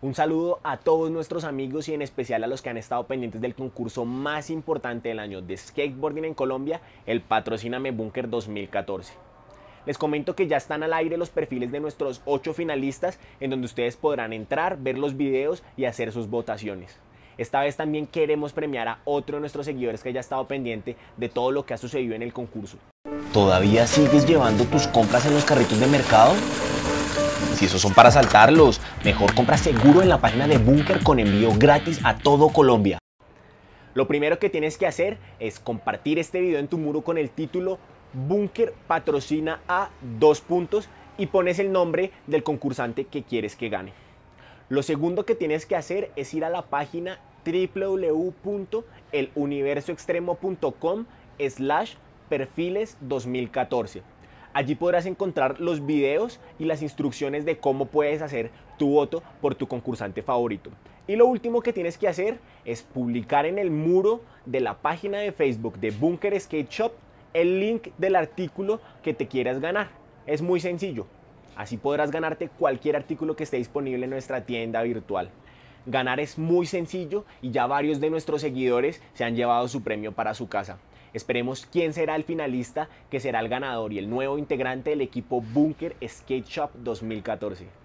Un saludo a todos nuestros amigos y en especial a los que han estado pendientes del concurso más importante del año de skateboarding en Colombia, el Patrocíname Bunker 2014. Les comento que ya están al aire los perfiles de nuestros 8 finalistas en donde ustedes podrán entrar, ver los videos y hacer sus votaciones. Esta vez también queremos premiar a otro de nuestros seguidores que haya estado pendiente de todo lo que ha sucedido en el concurso. ¿Todavía sigues llevando tus compras en los carritos de mercado? Si esos son para saltarlos, mejor compra seguro en la página de Bunker con envío gratis a todo Colombia. Lo primero que tienes que hacer es compartir este video en tu muro con el título Bunker patrocina a dos puntos y pones el nombre del concursante que quieres que gane. Lo segundo que tienes que hacer es ir a la página www.eluniversoextremo.com slash Perfiles 2014. Allí podrás encontrar los videos y las instrucciones de cómo puedes hacer tu voto por tu concursante favorito. Y lo último que tienes que hacer es publicar en el muro de la página de Facebook de Bunker Skate Shop el link del artículo que te quieras ganar. Es muy sencillo. Así podrás ganarte cualquier artículo que esté disponible en nuestra tienda virtual. Ganar es muy sencillo y ya varios de nuestros seguidores se han llevado su premio para su casa. Esperemos quién será el finalista, que será el ganador y el nuevo integrante del equipo Bunker Skate Shop 2014.